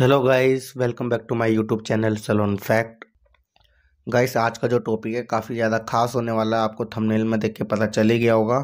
hello guys welcome back to my YouTube channel salon fact guys आज का जो topic है काफ़ी ज़्यादा खास होने वाला है आपको थंबनेल में देख के पता चल ही गया होगा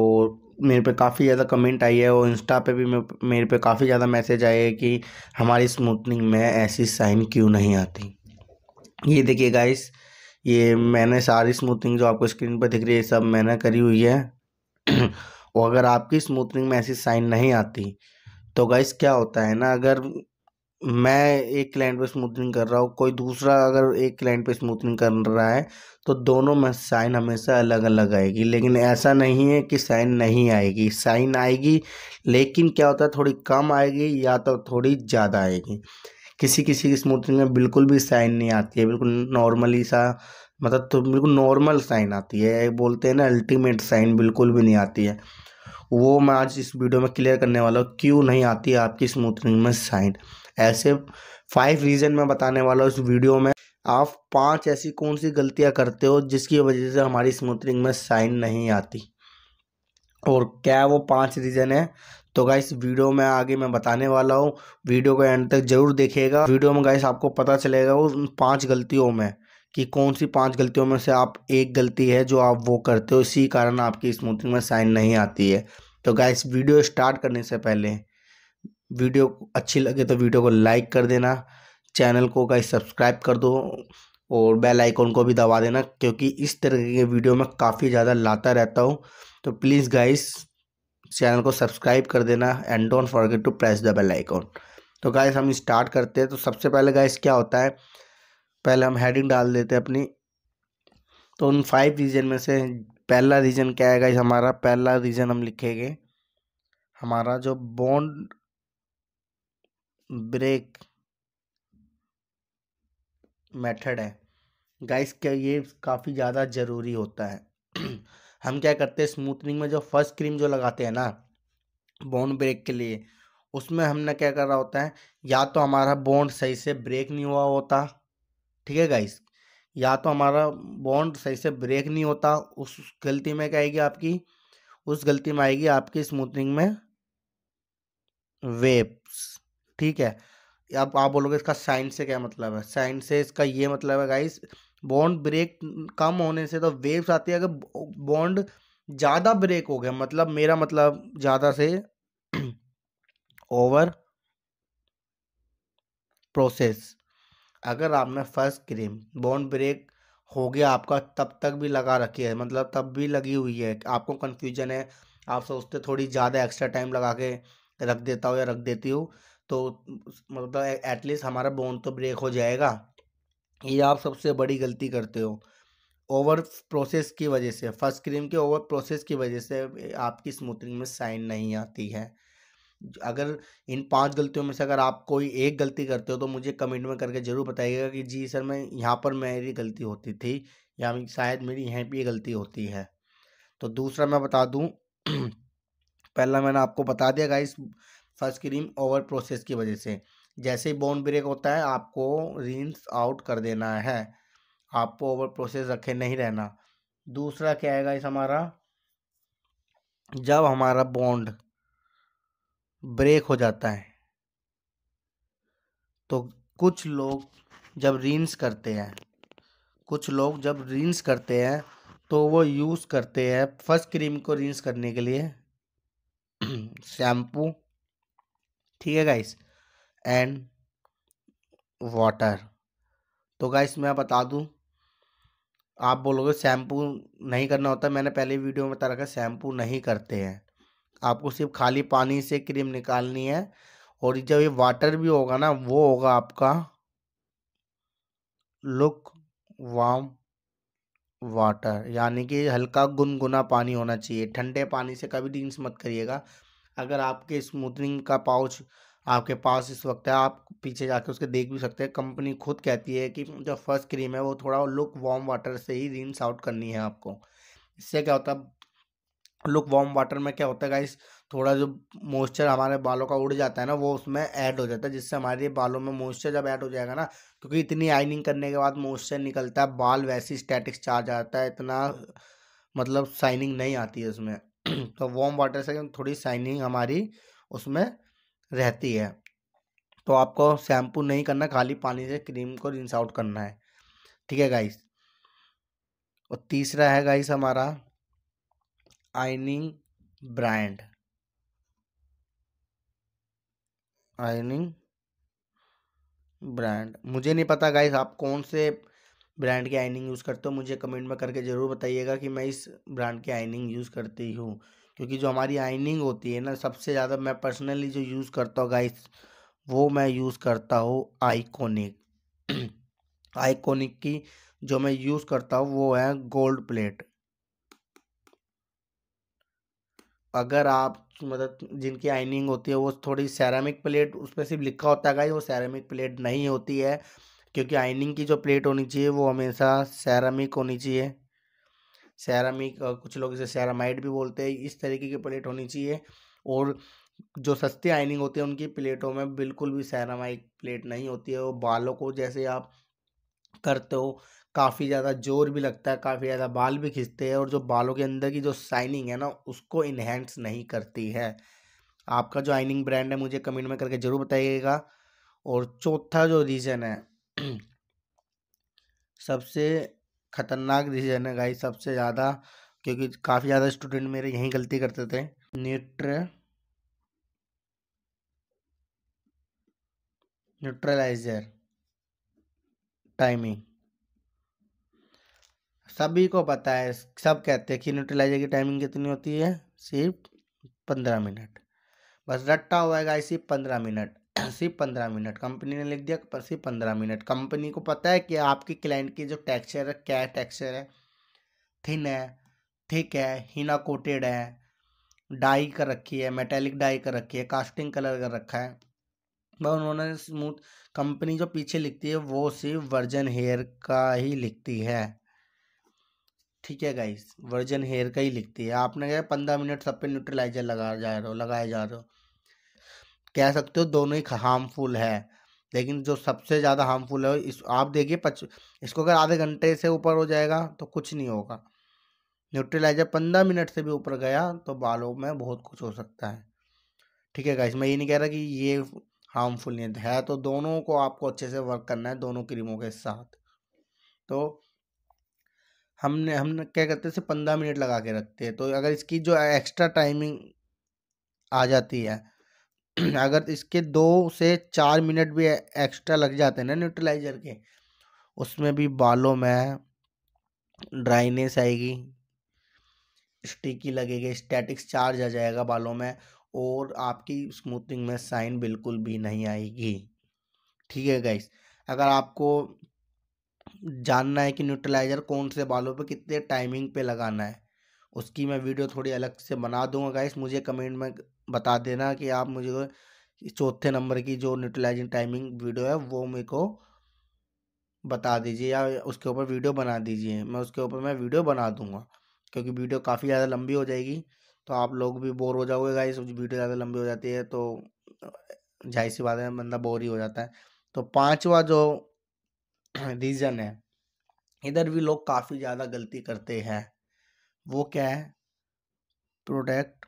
और मेरे पे काफ़ी ज़्यादा कमेंट आई है और इंस्टा पे भी मेरे पे काफ़ी ज़्यादा मैसेज आए हैं कि हमारी स्मूथनिंग में ऐसी साइन क्यों नहीं आती ये देखिए गाइस ये मैंने सारी स्मूथनिंग जो आपको स्क्रीन पर दिख रही है सब मैंने करी हुई है और अगर आपकी स्मूथनिंग में ऐसी साइन नहीं आती तो गाइस क्या होता है ना अगर मैं एक क्लाइंट पे स्मूथनिंग कर रहा हूँ कोई दूसरा अगर एक क्लाइंट पे स्मूथनिंग कर रहा है तो दोनों में साइन हमेशा अलग अलग आएगी लेकिन ऐसा नहीं है कि साइन नहीं आएगी साइन आएगी लेकिन क्या होता है थोड़ी कम आएगी या तो थोड़ी ज़्यादा आएगी किसी किसी की स्मूथनिंग में बिल्कुल भी साइन नहीं आती है बिल्कुल नॉर्मली सा मतलब तो बिल्कुल नॉर्मल साइन आती है बोलते हैं ना अल्टीमेट साइन बिल्कुल भी नहीं आती है वो मैं आज इस वीडियो में क्लियर करने वाला हूँ क्यों नहीं आती है आपकी स्मूथनिंग में साइन ऐसे फाइव रीज़न मैं बताने वाला हूँ इस वीडियो में आप पांच ऐसी कौन सी गलतियां करते हो जिसकी वजह से हमारी स्मूथनिंग में साइन नहीं आती और क्या वो पांच रीज़न है तो गाइस वीडियो में आगे मैं बताने वाला हूँ वीडियो को एंड तक जरूर देखिएगा वीडियो में गाइस आपको पता चलेगा वो पांच गलतियों में कि कौन सी पांच गलतियों में से आप एक गलती है जो आप वो करते हो इसी कारण आपकी स्मूथिंग में साइन नहीं आती है तो गाइस वीडियो स्टार्ट करने से पहले वीडियो अच्छी लगे तो वीडियो को लाइक कर देना चैनल को गाइस सब्सक्राइब कर दो और बेल आइकॉन को भी दबा देना क्योंकि इस तरह के वीडियो में काफ़ी ज़्यादा लाता रहता हूँ तो प्लीज़ गाइस चैनल को सब्सक्राइब कर देना and don't forget to press the bell icon तो गाइस हम स्टार्ट करते हैं तो सबसे पहले गाइस क्या होता है पहले हम हेडिंग डाल देते हैं अपनी तो उन फाइव रीजन में से पहला रीजन क्या है गाइस हमारा पहला रीजन हम लिखेंगे हमारा जो बॉन्ड ब्रेक मेथड है गाइस क्या ये काफ़ी ज़्यादा ज़रूरी होता है हम क्या करते हैं स्मूथनिंग में जो फर्स्ट क्रीम जो लगाते हैं ना बॉन्ड ब्रेक के लिए उसमें हमने क्या कर रहा होता है या तो हमारा बॉन्ड सही से ब्रेक नहीं हुआ होता ठीक है गाइस या तो हमारा बॉन्ड सही से ब्रेक नहीं होता उस गलती में क्या आएगी आपकी उस गलती में आएगी आपकी स्मूथनिंग में वेब्स ठीक है अब आप बोलोगे इसका साइंस से क्या मतलब है साइंस से इसका ये मतलब है गाइस बॉन्ड ब्रेक कम होने से तो वेव्स आती है अगर बॉन्ड ज़्यादा ब्रेक हो गया मतलब मेरा मतलब ज़्यादा से ओवर प्रोसेस अगर आपने फर्स्ट क्रीम बॉन्ड ब्रेक हो गया आपका तब तक भी लगा रखी है मतलब तब भी लगी हुई है आपको कन्फ्यूजन है आप सोचते थोड़ी ज़्यादा एक्स्ट्रा टाइम लगा के रख देता हो या रख देती हो तो मतलब एटलीस्ट हमारा बोन तो ब्रेक हो जाएगा ये आप सबसे बड़ी गलती करते हो ओवर प्रोसेस की वजह से फर्स्ट क्रीम के ओवर प्रोसेस की वजह से आपकी स्मूथनिंग में साइन नहीं आती है अगर इन पांच गलतियों में से अगर आप कोई एक गलती करते हो तो मुझे कमेंट में करके ज़रूर बताइएगा कि जी सर मैं यहाँ पर मेरी गलती होती थी या शायद मेरी यहाँ पर गलती होती है तो दूसरा मैं बता दूँ पहला मैंने आपको बता दिया guys first cream over process की वजह से जैसे ही बोन ब्रेक होता है आपको रिंस आउट कर देना है आपको ओवर प्रोसेस रखे नहीं रहना दूसरा क्या है गाइस हमारा जब हमारा बॉन्ड ब्रेक हो जाता है तो कुछ लोग जब रिन्स करते हैं कुछ लोग जब रिन्स करते हैं तो वो यूज़ करते हैं फर्स्ट क्रीम को रिन्स करने के लिए शैम्पू ठीक है गाइस एंड वाटर तो गाइस मैं बता दूं आप बोलोगे शैम्पू नहीं करना होता मैंने पहले वीडियो में बता रखा शैम्पू नहीं करते हैं आपको सिर्फ खाली पानी से क्रीम निकालनी है और जब ये वाटर भी होगा ना वो होगा आपका लुक वाम वाटर यानी कि हल्का गुनगुना पानी होना चाहिए ठंडे पानी से कभी ड्रिंक्स मत करिएगा अगर आपके स्मूथनिंग का पाउच आपके पास इस वक्त है आप पीछे जाके उसके देख भी सकते हैं कंपनी खुद कहती है कि जो फर्स्ट क्रीम है वो थोड़ा लुक वार्म वाटर से ही रिंस आउट करनी है आपको इससे क्या होता है लुक वार्म वाटर में क्या होता है गाइस थोड़ा जो मॉइस्चर हमारे बालों का उड़ जाता है ना वो उसमें ऐड हो जाता है जिससे हमारे बालों में मॉइस्चर जब ऐड हो जाएगा ना क्योंकि इतनी आइनिंग करने के बाद मॉइस्चर निकलता है बाल वैसे स्टैटिक्स चार्ज आता है इतना मतलब शाइनिंग नहीं आती है उसमें तो वार्म वाटर से थोड़ी शाइनिंग हमारी उसमें रहती है तो आपको शैम्पू नहीं करना खाली पानी से क्रीम को रिंस आउट करना है ठीक है गाइस और तीसरा है गाइस हमारा आइनिंग ब्रांड आइनिंग ब्रांड मुझे नहीं पता गाइस आप कौन से ब्रांड की आइनिंग यूज़ करते हो मुझे कमेंट में करके ज़रूर बताइएगा कि मैं इस ब्रांड की आइनिंग यूज़ करती हूँ क्योंकि जो हमारी आइनिंग होती है ना सबसे ज़्यादा मैं पर्सनली जो यूज़ करता हूँ गाइस वो मैं यूज़ करता हूँ आइकोनिक आइकोनिक की जो मैं यूज़ करता हूँ वो है गोल्ड प्लेट अगर आप मतलब जिनकी आइनिंग होती है वो थोड़ी सैरामिक प्लेट उस पर सिर्फ लिखा होता है वो सैरामिक प्लेट नहीं होती है क्योंकि आइनिंग की जो प्लेट होनी चाहिए वो हमेशा सैरामिक होनी चाहिए सैरामिक कुछ लोग इसे सैरामाइड भी बोलते हैं इस तरीके की प्लेट होनी चाहिए और जो सस्ती आइनिंग होती है उनकी प्लेटों में बिल्कुल भी सैरामाइक प्लेट नहीं होती है वो बालों को जैसे आप करते हो काफ़ी ज़्यादा जोर भी लगता है काफ़ी ज़्यादा बाल भी खींचते हैं और जो बालों के अंदर की जो शाइनिंग है ना उसको इन्हेंस नहीं करती है आपका जो आइनिंग ब्रांड है मुझे कमेंट में करके ज़रूर बताइएगा और चौथा जो रीज़न है सबसे ख़तरनाक रीज़न है गाई सबसे ज़्यादा क्योंकि काफ़ी ज़्यादा स्टूडेंट मेरे यहीं गलती करते थे न्यूट्र न्यूट्रलाइजर टाइमिंग सभी को पता है सब कहते हैं कि न्यूट्रलाइजर की टाइमिंग कितनी होती है सिर्फ पंद्रह मिनट बस रट्टा हुआ है सिर्फ पंद्रह मिनट सिर्फ पंद्रह मिनट कंपनी ने लिख दिया पर सिर्फ पंद्रह मिनट कंपनी को पता है कि आपकी क्लाइंट की जो टेक्सचर है क्या टेक्सचर है थिन है थिक है हीना कोटेड है डाई कर रखी है मेटेलिक डाई कर रखी है कास्टिंग कलर कर रखा है वह उन्होंने स्मूथ कंपनी जो पीछे लिखती है वो सिर्फ वर्जन हेयर का ही लिखती है ठीक है गाइस वर्जन हेयर का ही लिखती है आपने क्या पंद्रह मिनट सब पे न्यूट्रलाइजर लगा जा रहे हो लगाए जा रहे हो कह सकते हो दोनों ही हार्मफुल है लेकिन जो सबसे ज़्यादा हार्मफुल है इस आप देखिए पच इसको अगर आधे घंटे से ऊपर हो जाएगा तो कुछ नहीं होगा न्यूट्रलाइजर पंद्रह मिनट से भी ऊपर गया तो बालों में बहुत कुछ हो सकता है ठीक है गाइस मैं ये नहीं कह रहा कि ये हार्मफुल नहीं है तो दोनों को आपको अच्छे से वर्क करना है दोनों क्रीमों के साथ तो हमने हम क्या करते हैं पंद्रह मिनट लगा के रखते हैं तो अगर इसकी जो एक्स्ट्रा टाइमिंग आ जाती है अगर इसके दो से चार मिनट भी एक्स्ट्रा लग जाते हैं ना न्यूट्रलाइज़र के उसमें भी बालों में ड्राइनेस आएगी स्टिकी लगेगी स्टैटिक्स चार्ज आ जाएगा बालों में और आपकी स्मूथिंग में साइन बिल्कुल भी नहीं आएगी ठीक है गाइस अगर आपको जानना है कि न्यूट्रलाइज़र कौन से बालों पे कितने टाइमिंग पे लगाना है उसकी मैं वीडियो थोड़ी अलग से बना दूंगा गाइस मुझे कमेंट में बता देना कि आप मुझे चौथे नंबर की जो न्यूट्रलाइजिंग टाइमिंग वीडियो है वो मेरे को बता दीजिए या उसके ऊपर वीडियो बना दीजिए मैं उसके ऊपर मैं वीडियो बना दूँगा क्योंकि वीडियो काफ़ी ज़्यादा लंबी हो जाएगी तो आप लोग भी बोर हो जाओगे गाइस वीडियो ज़्यादा लंबी हो जाती है तो जाहिर सी बात है बंदा बोर ही हो जाता है तो पाँचवा जो रीज़न है इधर भी लोग काफ़ी ज़्यादा गलती करते हैं वो क्या है प्रोडक्ट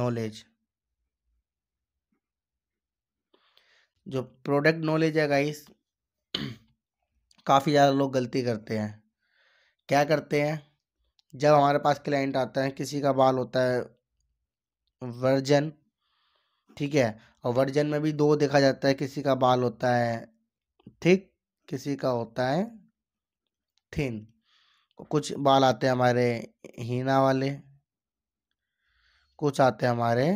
नॉलेज जो प्रोडक्ट नॉलेज है गाइस काफ़ी ज़्यादा लोग गलती करते हैं क्या करते हैं जब हमारे पास क्लाइंट आता है किसी का बाल होता है वर्जन ठीक है और वर्जन में भी दो देखा जाता है किसी का बाल होता है थिक किसी का होता है थिन कुछ बाल आते हैं हमारे हीना वाले कुछ आते हैं हमारे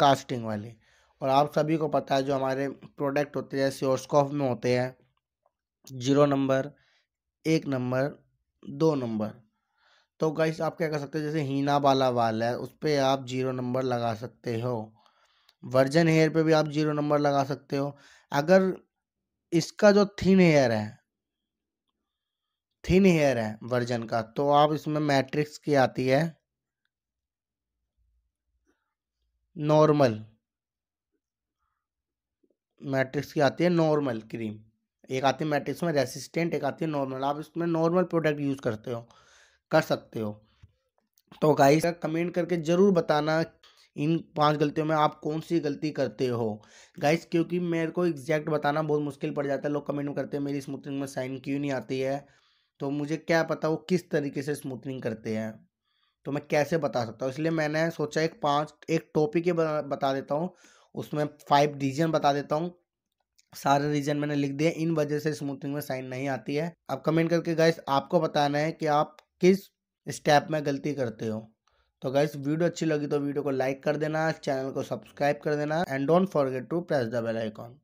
कास्टिंग वाले और आप सभी को पता है जो हमारे प्रोडक्ट होते हैं ओस्कॉफ में होते हैं जीरो नंबर एक नंबर दो नंबर तो गाइस आप क्या कर सकते हो जैसे हीना वाला वाल है उस पर आप जीरो नंबर लगा सकते हो वर्जन हेयर पे भी आप जीरो नंबर लगा सकते हो अगर इसका जो थिन हेयर है थिन हेयर है वर्जन का तो आप इसमें मैट्रिक्स की आती है नॉर्मल मैट्रिक्स की आती है नॉर्मल क्रीम एक आती है मैट्रिक्स में रेसिस्टेंट एक आती है नॉर्मल आप इसमें नॉर्मल प्रोडक्ट यूज़ करते हो कर सकते हो तो गाइस कमेंट करके ज़रूर बताना इन पांच गलतियों में आप कौन सी गलती करते हो गाइस क्योंकि मेरे को एग्जैक्ट बताना बहुत मुश्किल पड़ जाता है लोग कमेंट करते हैं मेरी स्मूथनिंग में साइन क्यों नहीं आती है तो मुझे क्या पता वो किस तरीके से स्मूथनिंग करते हैं तो मैं कैसे बता सकता हूँ इसलिए मैंने सोचा एक पाँच एक टॉपिक ही बता देता हूँ उसमें फाइव रीजन बता देता हूँ सारे रीजन मैंने लिख दिए इन वजह से स्मूथनिंग में साइन नहीं आती है अब कमेंट करके गाइस आपको बताना है कि आप किस स्टेप में गलती करते हो तो गाइस वीडियो अच्छी लगी तो वीडियो को लाइक कर देना चैनल को सब्सक्राइब कर देना and don't forget to press the bell icon